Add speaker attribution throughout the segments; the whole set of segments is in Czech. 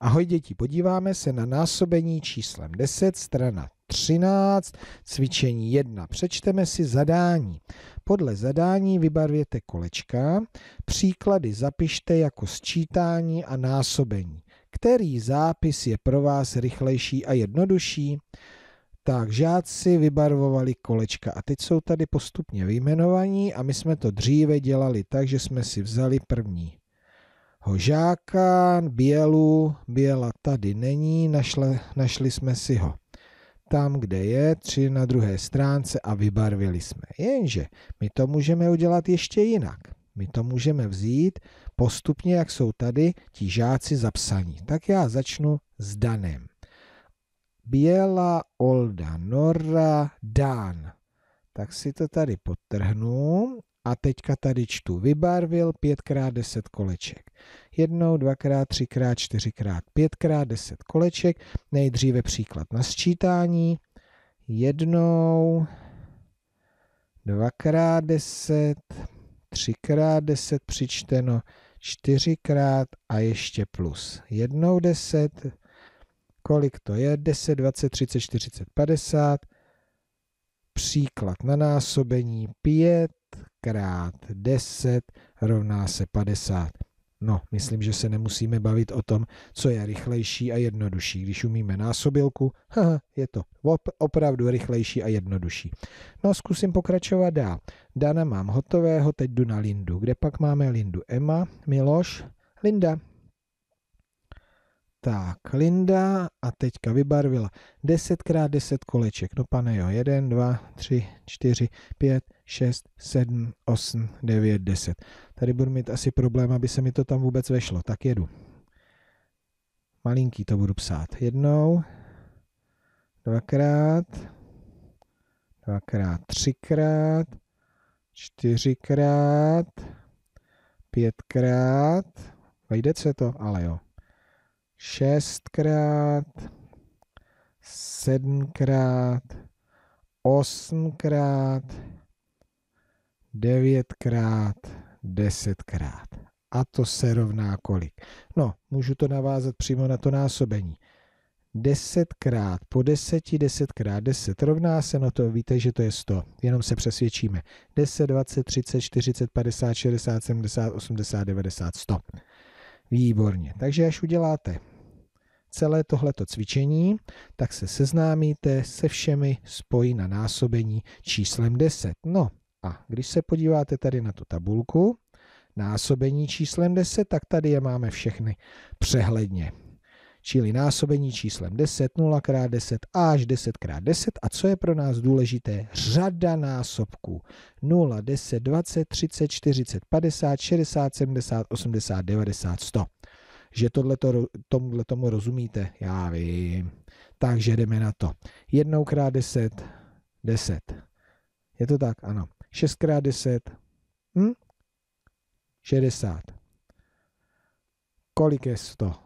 Speaker 1: Ahoj děti, podíváme se na násobení číslem 10, strana 13, cvičení 1. Přečteme si zadání. Podle zadání vybarvěte kolečka, příklady zapište jako sčítání a násobení. Který zápis je pro vás rychlejší a jednodušší? Tak, žáci vybarvovali kolečka a teď jsou tady postupně vyjmenovaní a my jsme to dříve dělali tak, že jsme si vzali první Hožáka, Bělu, Běla tady není, našle, našli jsme si ho. Tam, kde je, tři na druhé stránce a vybarvili jsme. Jenže my to můžeme udělat ještě jinak. My to můžeme vzít postupně, jak jsou tady ti žáci zapsaní. Tak já začnu s Danem. Běla, Olda, Nora, Dan. Tak si to tady potrhnu a teďka tady čtu. Vybarvil 5x10 koleček. Jednou, dvakrát, třikrát, čtyřikrát, pětkrát, deset koleček. Nejdříve příklad na sčítání. Jednou, dvakrát deset, třikrát deset přičteno, čtyřikrát a ještě plus. Jednou deset, kolik to je? 10, 20, 30, 40, 50. Příklad na násobení 5 krát 10 rovná se 50. No, myslím, že se nemusíme bavit o tom, co je rychlejší a jednodušší. Když umíme násobilku, haha, je to opravdu rychlejší a jednodušší. No, zkusím pokračovat dál. Dana mám hotového, teď jdu na Lindu. Kde pak máme Lindu? Emma, Miloš, Linda. Tak, Linda a teďka vybarvila 10 x 10 koleček. No pane jo, 1, 2, 3, 4, 5, 6, 7, 8, 9, 10. Tady budu mít asi problém, aby se mi to tam vůbec vešlo. Tak jedu. Malinký to budu psát. Jednou, dvakrát, dvakrát, třikrát, čtyřikrát, pětkrát. Vejde se to? Ale jo šestkrát, sedmkrát, osmkrát, devětkrát, desetkrát. A to se rovná kolik? No, můžu to navázat přímo na to násobení. 10 krát po 10, 10 krát 10 rovná se, no to víte, že to je 100, jenom se přesvědčíme. 10, 20, 30, 40, 50, 60, 70, 80, 90, 100. Výborně. Takže až uděláte celé tohleto cvičení, tak se seznámíte se všemi spoji na násobení číslem 10. No a když se podíváte tady na tu tabulku, násobení číslem 10, tak tady je máme všechny přehledně čili násobení číslem 10, 0 x 10 až 10 x 10. A co je pro nás důležité? Řada násobků. 0, 10, 20, 30, 40, 50, 60, 70, 80, 90, 100. Že tohleto, tomuhle tomu rozumíte? Já vím. Takže jdeme na to. 1 x 10, 10. Je to tak? Ano. 6 x 10, hm? 60. Kolik je 100?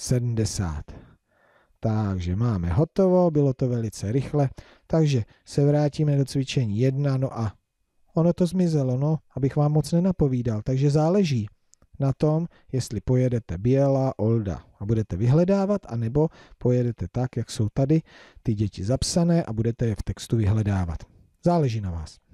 Speaker 1: 70. Takže máme hotovo, bylo to velice rychle, takže se vrátíme do cvičení 1, no a ono to zmizelo, no, abych vám moc nenapovídal, takže záleží na tom, jestli pojedete Bílá Olda a budete vyhledávat, anebo pojedete tak, jak jsou tady ty děti zapsané a budete je v textu vyhledávat. Záleží na vás.